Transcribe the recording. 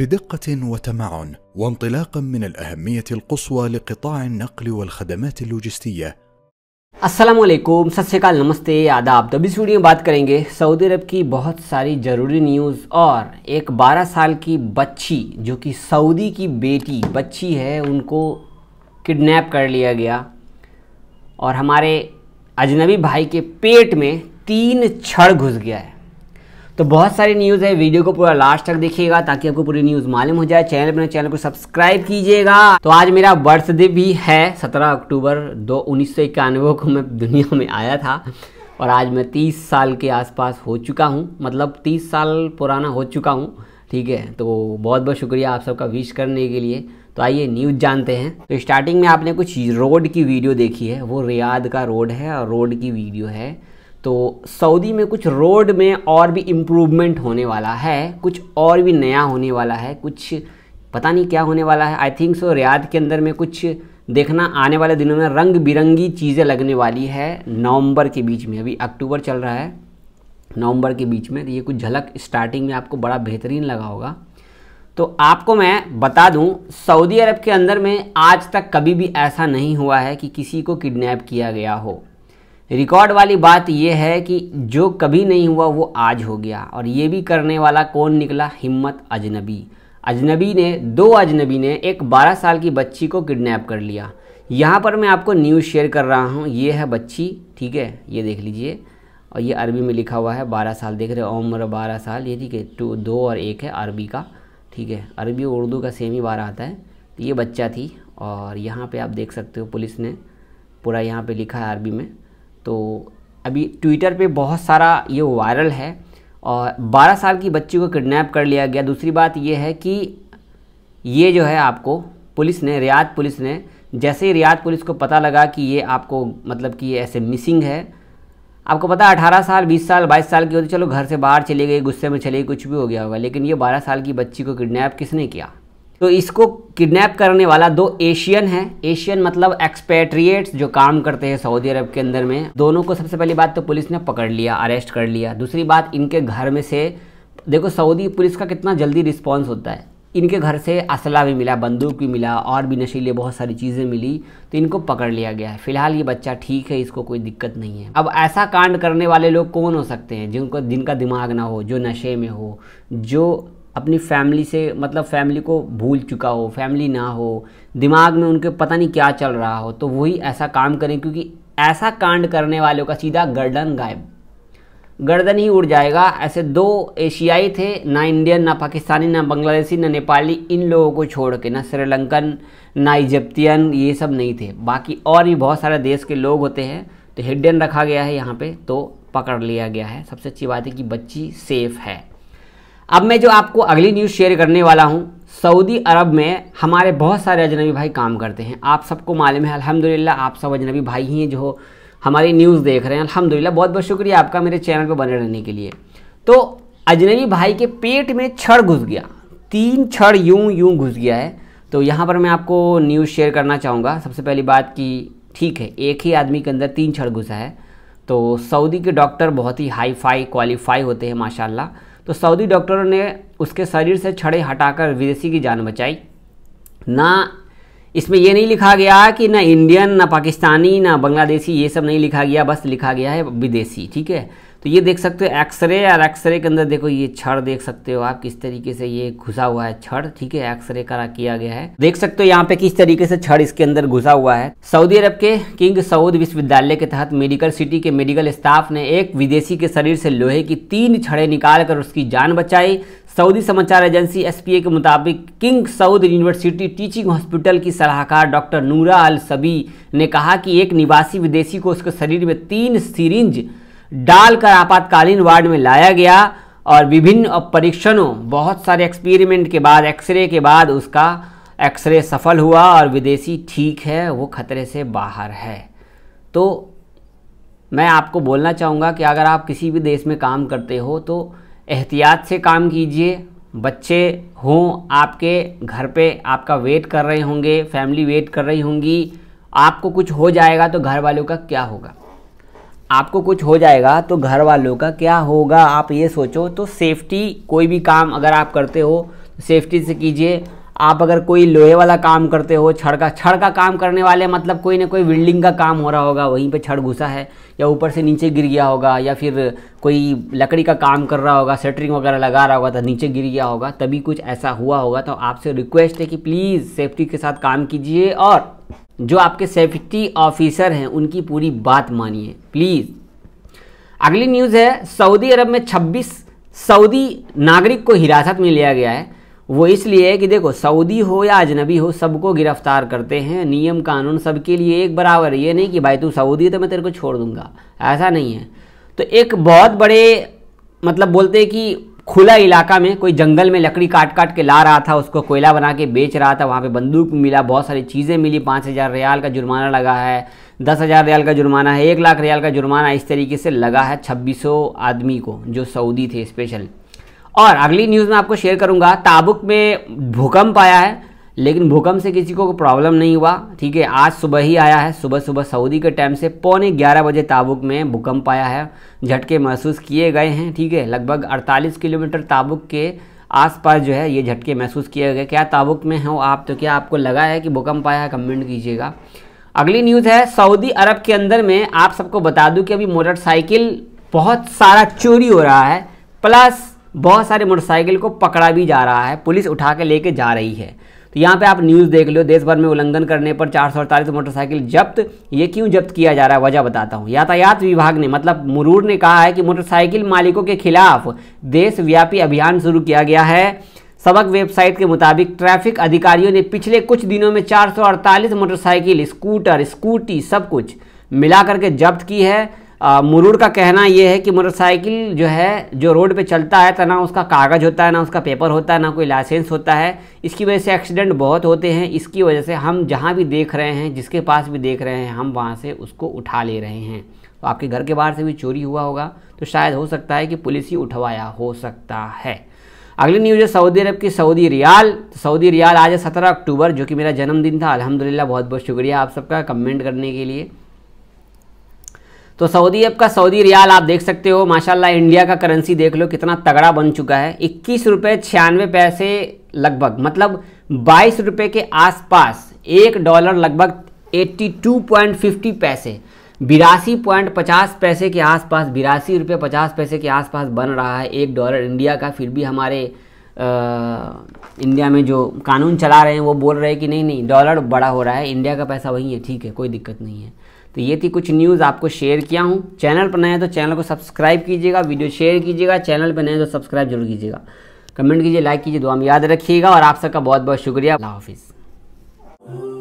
بدقة وتمعن وانطلاقا من الأهمية القصوى لقطاع النقل والخدمات اللوجستية عليكم सत्यकाल नमस्ते आदाब तो इस वीडियो में बात करेंगे सऊदी अरब की बहुत सारी ज़रूरी न्यूज़ और एक 12 साल की बच्ची जो कि सऊदी की बेटी बच्ची है उनको किडनैप कर लिया गया और हमारे अजनबी भाई के पेट में तीन छड़ घुस गया है तो बहुत सारी न्यूज़ है वीडियो को पूरा लास्ट तक देखिएगा ताकि आपको पूरी न्यूज़ मालूम हो जाए चैनल अपने चैनल को सब्सक्राइब कीजिएगा तो आज मेरा बर्थडे भी है 17 अक्टूबर दो उन्नीस को मैं दुनिया में आया था और आज मैं 30 साल के आसपास हो चुका हूँ मतलब 30 साल पुराना हो चुका हूँ ठीक है तो बहुत बहुत शुक्रिया आप सबका विश करने के लिए तो आइए न्यूज़ जानते हैं तो स्टार्टिंग में आपने कुछ रोड की वीडियो देखी है वो रियाद का रोड है और रोड की वीडियो है तो सऊदी में कुछ रोड में और भी इम्प्रूवमेंट होने वाला है कुछ और भी नया होने वाला है कुछ पता नहीं क्या होने वाला है आई थिंक सो रियाद के अंदर में कुछ देखना आने वाले दिनों में रंग बिरंगी चीज़ें लगने वाली है नवंबर के बीच में अभी अक्टूबर चल रहा है नवंबर के बीच में तो ये कुछ झलक स्टार्टिंग में आपको बड़ा बेहतरीन लगा होगा तो आपको मैं बता दूं सऊदी अरब के अंदर में आज तक कभी भी ऐसा नहीं हुआ है कि किसी को किडनैप किया गया हो रिकॉर्ड वाली बात यह है कि जो कभी नहीं हुआ वो आज हो गया और ये भी करने वाला कौन निकला हिम्मत अजनबी अजनबी ने दो अजनबी ने एक 12 साल की बच्ची को किडनैप कर लिया यहाँ पर मैं आपको न्यूज़ शेयर कर रहा हूँ ये है बच्ची ठीक है ये देख लीजिए और ये अरबी में लिखा हुआ है बारह साल देख रहे हो उम्र बारह साल ये ठीक है टू दो और एक है अरबी का ठीक है अरबी और उर्दू का सेम ही बारह आता है ये बच्चा थी और यहाँ पे आप देख सकते हो पुलिस ने पूरा यहाँ पे लिखा है अरबी में तो अभी ट्विटर पे बहुत सारा ये वायरल है और 12 साल की बच्ची को किडनैप कर लिया गया दूसरी बात ये है कि ये जो है आपको पुलिस ने रियाद पुलिस ने जैसे ही रियाद पुलिस को पता लगा कि ये आपको मतलब कि ये ऐसे मिसिंग है आपको पता है अठारह साल बीस साल बाईस साल की होती चलो घर से बाहर चले गई गुस्से में चले गई कुछ भी हो गया होगा लेकिन ये बारह साल की बच्ची को किडनैप किसने किया तो इसको किडनैप करने वाला दो एशियन है एशियन मतलब एक्सपेट्रिएट्स जो काम करते हैं सऊदी अरब के अंदर में दोनों को सबसे पहली बात तो पुलिस ने पकड़ लिया अरेस्ट कर लिया दूसरी बात इनके घर में से देखो सऊदी पुलिस का कितना जल्दी रिस्पॉन्स होता है इनके घर से असला भी मिला बंदूक भी मिला और भी नशीले बहुत सारी चीज़ें मिली तो इनको पकड़ लिया गया है फिलहाल ये बच्चा ठीक है इसको कोई दिक्कत नहीं है अब ऐसा कांड करने वाले लोग कौन हो सकते हैं जिनको जिनका दिमाग ना हो जो नशे में हो जो अपनी फैमिली से मतलब फैमिली को भूल चुका हो फैमिली ना हो दिमाग में उनके पता नहीं क्या चल रहा हो तो वही ऐसा काम करें क्योंकि ऐसा कांड करने वालों का सीधा गर्दन गायब गर्दन ही उड़ जाएगा ऐसे दो एशियाई थे ना इंडियन ना पाकिस्तानी ना बांग्लादेशी ना नेपाली इन लोगों को छोड़ के ना श्रीलंकन ना इजिप्तियन ये सब नहीं थे बाकी और भी बहुत सारे देश के लोग होते हैं तो हिडन रखा गया है यहाँ पे तो पकड़ लिया गया है सबसे अच्छी बात है कि बच्ची सेफ़ है अब मैं जो आपको अगली न्यूज़ शेयर करने वाला हूँ सऊदी अरब में हमारे बहुत सारे अजनबी भाई काम करते हैं आप सबको मालूम है अल्हम्दुलिल्लाह आप सब अजनबी भाई ही हैं जो हमारी न्यूज़ देख रहे हैं अल्हम्दुलिल्लाह बहुत बहुत शुक्रिया आपका मेरे चैनल पर बने रहने के लिए तो अजनबी भाई के पेट में छड़ घुस गया तीन छड़ यूँ यूँ घुस गया है तो यहाँ पर मैं आपको न्यूज़ शेयर करना चाहूँगा सबसे पहली बात कि ठीक है एक ही आदमी के अंदर तीन छड़ घुसा है तो सऊदी के डॉक्टर बहुत ही हाई फाई क्वालिफाई होते हैं माशाल्लाह तो सऊदी डॉक्टरों ने उसके शरीर से छड़े हटाकर विदेशी की जान बचाई ना इसमें यह नहीं लिखा गया कि ना इंडियन ना पाकिस्तानी ना बांग्लादेशी ये सब नहीं लिखा गया बस लिखा गया है विदेशी ठीक है तो ये देख सकते हो एक्सरे और एक्सरे के अंदर देखो ये छड़ देख सकते हो आप किस तरीके से ये घुसा हुआ है छड़ ठीक है एक्सरे करा किया गया है देख सकते हो यहाँ पे किस तरीके से छड़ इसके अंदर घुसा हुआ है सऊदी अरब के किंग सऊद विश्वविद्यालय के तहत मेडिकल सिटी के मेडिकल स्टाफ ने एक विदेशी के शरीर से लोहे की तीन छड़े निकाल कर उसकी जान बचाई सऊदी समाचार एजेंसी एसपीए के मुताबिक King Saud university teaching hospital की सलाहकार डॉक्टर नूरा अल सबी ने कहा कि एक निवासी विदेशी को उसके शरीर में तीन सीरिंज डालकर आपातकालीन वार्ड में लाया गया और विभिन्न परीक्षणों बहुत सारे एक्सपेरिमेंट के बाद एक्सरे के बाद उसका एक्सरे सफल हुआ और विदेशी ठीक है वो खतरे से बाहर है तो मैं आपको बोलना चाहूँगा कि अगर आप किसी भी देश में काम करते हो तो एहतियात से काम कीजिए बच्चे हों आपके घर पे आपका वेट कर रहे होंगे फैमिली वेट कर रही होंगी आपको कुछ हो जाएगा तो घर वालों का क्या होगा आपको कुछ हो जाएगा तो घर वालों का क्या होगा आप ये सोचो तो सेफ्टी कोई भी काम अगर आप करते हो सेफ्टी से कीजिए आप अगर कोई लोहे वाला काम करते हो छड़ का छड़ का काम करने वाले मतलब कोई ना कोई बिल्डिंग का काम हो रहा होगा वहीं पे छड़ घुसा है या ऊपर से नीचे गिर गया होगा या फिर कोई लकड़ी का काम कर रहा होगा सेटरिंग वगैरह लगा रहा होगा तो नीचे गिर गया होगा तभी कुछ ऐसा हुआ होगा तो आपसे रिक्वेस्ट है कि प्लीज़ सेफ्टी के साथ काम कीजिए और जो आपके सेफ्टी ऑफिसर हैं उनकी पूरी बात मानिए प्लीज़ अगली न्यूज़ है सऊदी अरब में 26 सऊदी नागरिक को हिरासत में लिया गया है वो इसलिए है कि देखो सऊदी हो या अजनबी हो सबको गिरफ्तार करते हैं नियम कानून सबके लिए एक बराबर ये नहीं कि भाई तू सऊदी तो मैं तेरे को छोड़ दूंगा ऐसा नहीं है तो एक बहुत बड़े मतलब बोलते हैं कि खुला इलाका में कोई जंगल में लकड़ी काट काट के ला रहा था उसको कोयला बना के बेच रहा था वहाँ पे बंदूक मिला बहुत सारी चीज़ें मिली पाँच हज़ार रियाल का जुर्माना लगा है दस हज़ार रियाल का जुर्माना है एक लाख रियाल का जुर्माना इस तरीके से लगा है छब्बीसों आदमी को जो सऊदी थे स्पेशल और अगली न्यूज़ में आपको शेयर करूँगा ताबुक में भूकंप आया है लेकिन भूकंप से किसी को प्रॉब्लम नहीं हुआ ठीक है आज सुबह ही आया है सुबह सुबह सऊदी के टाइम से पौने ग्यारह बजे ताबुक में भूकंप आया है झटके महसूस किए गए हैं ठीक है लगभग 48 किलोमीटर ताबुक के आसपास जो है ये झटके महसूस किए गए क्या ताबुक में हो आप तो क्या आपको लगा है कि भूकंप आया है कमेंट कीजिएगा अगली न्यूज़ है सऊदी अरब के अंदर में आप सबको बता दूँ कि अभी मोटरसाइकिल बहुत सारा चोरी हो रहा है प्लस बहुत सारे मोटरसाइकिल को पकड़ा भी जा रहा है पुलिस उठा के लेके जा रही है तो यहाँ पे आप न्यूज़ देख लो देश भर में उल्लंघन करने पर चार मोटरसाइकिल जब्त ये क्यों जब्त किया जा रहा है वजह बताता हूँ यातायात विभाग ने मतलब मुरूर ने कहा है कि मोटरसाइकिल मालिकों के खिलाफ देशव्यापी अभियान शुरू किया गया है सबक वेबसाइट के मुताबिक ट्रैफिक अधिकारियों ने पिछले कुछ दिनों में चार मोटरसाइकिल स्कूटर स्कूटी सब कुछ मिला करके जब्त की है मुरूड का कहना यह है कि मोटरसाइकिल जो है जो रोड पे चलता है तो ना उसका कागज़ होता है ना उसका पेपर होता है ना कोई लाइसेंस होता है इसकी वजह से एक्सीडेंट बहुत होते हैं इसकी वजह से हम जहाँ भी देख रहे हैं जिसके पास भी देख रहे हैं हम वहाँ से उसको उठा ले रहे हैं तो आपके घर के बाहर से भी चोरी हुआ होगा तो शायद हो सकता है कि पुलिस ही उठवाया हो सकता है अगली न्यूज़ है सऊदी अरब की सऊदी रियाल सऊदी रियाल आज है सत्रह अक्टूबर जो कि मेरा जन्मदिन था अलहमदिल्ला बहुत बहुत शुक्रिया आप सबका कमेंट करने के लिए तो सऊदी अरब का सऊदी रियाल आप देख सकते हो माशाल्लाह इंडिया का करेंसी देख लो कितना तगड़ा बन चुका है इक्कीस रुपये छियानवे पैसे लगभग मतलब बाईस रुपये के आसपास एक डॉलर लगभग 82.50 पैसे बिरासी पॉइंट पचास पैसे के आसपास बिरासी रुपये पचास पैसे के आसपास बन रहा है एक डॉलर इंडिया का फिर भी हमारे आ, इंडिया में जो कानून चला रहे हैं वो बोल रहे हैं कि नहीं नहीं डॉलर बड़ा हो रहा है इंडिया का पैसा वही है ठीक है कोई दिक्कत नहीं है तो ये थी कुछ न्यूज़ आपको शेयर किया हूँ चैनल पर नया तो चैनल को सब्सक्राइब कीजिएगा वीडियो शेयर कीजिएगा चैनल पर नए तो सब्सक्राइब जरूर कीजिएगा कमेंट कीजिए लाइक कीजिए दुआ में याद रखिएगा और आप सबका बहुत बहुत शुक्रिया अल्लाह हाफिज़